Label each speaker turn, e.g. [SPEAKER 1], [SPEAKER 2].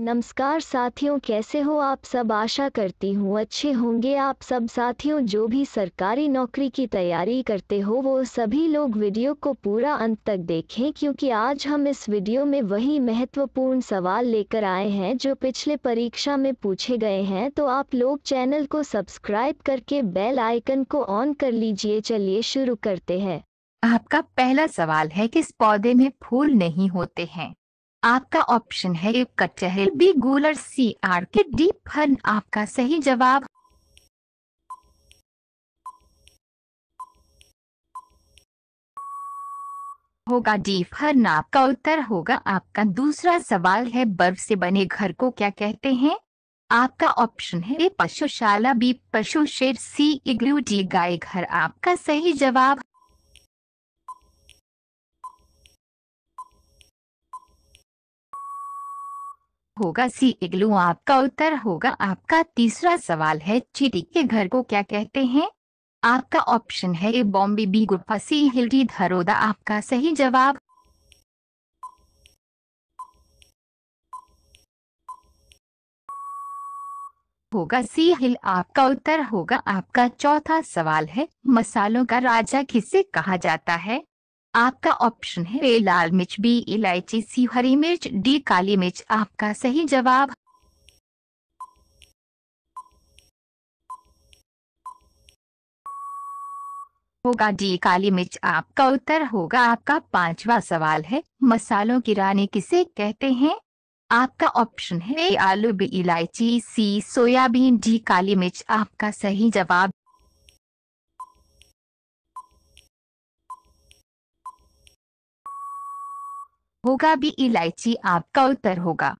[SPEAKER 1] नमस्कार साथियों कैसे हो आप सब आशा करती हूँ अच्छे होंगे आप सब साथियों जो भी सरकारी नौकरी की तैयारी करते हो वो सभी लोग वीडियो को पूरा अंत तक देखें क्योंकि आज हम इस वीडियो में वही महत्वपूर्ण सवाल लेकर आए हैं जो पिछले परीक्षा में पूछे गए हैं तो आप लोग चैनल को सब्सक्राइब करके बेल आइकन को ऑन कर लीजिए चलिए शुरू करते हैं आपका पहला
[SPEAKER 2] सवाल है किस पौधे में फूल नहीं होते हैं आपका ऑप्शन है ए कटहल बी गूलर सी आर के डी फन आपका सही जवाब होगा डी फन आपका उत्तर होगा आपका दूसरा सवाल है बर्फ से बने घर को क्या कहते हैं आपका ऑप्शन है ए पशुशाला बी पशु शेर सी इग्लू डी गाय घर आपका सही जवाब होगा सी इग्लू आपका उत्तर होगा आपका तीसरा सवाल है चीटी के घर को क्या कहते हैं आपका ऑप्शन है ए बॉम्बे बी गुफा सी हिल्डी धरोदा आपका सही जवाब होगा सी हिल आपका उत्तर होगा आपका चौथा सवाल है मसालों का राजा किसे कहा जाता है आपका ऑप्शन है ए लाल मिर्च बी इलायची सी हरी मिर्च डी काली मिर्च आपका सही जवाब होगा डी काली मिर्च आपका उत्तर होगा आपका पांचवा सवाल है मसालों की रानी किसे कहते हैं आपका ऑप्शन है ए आलू बी इलायची सी सोयाबीन डी काली मिर्च आपका सही जवाब होगा भी इलायची आपका उत्तर होगा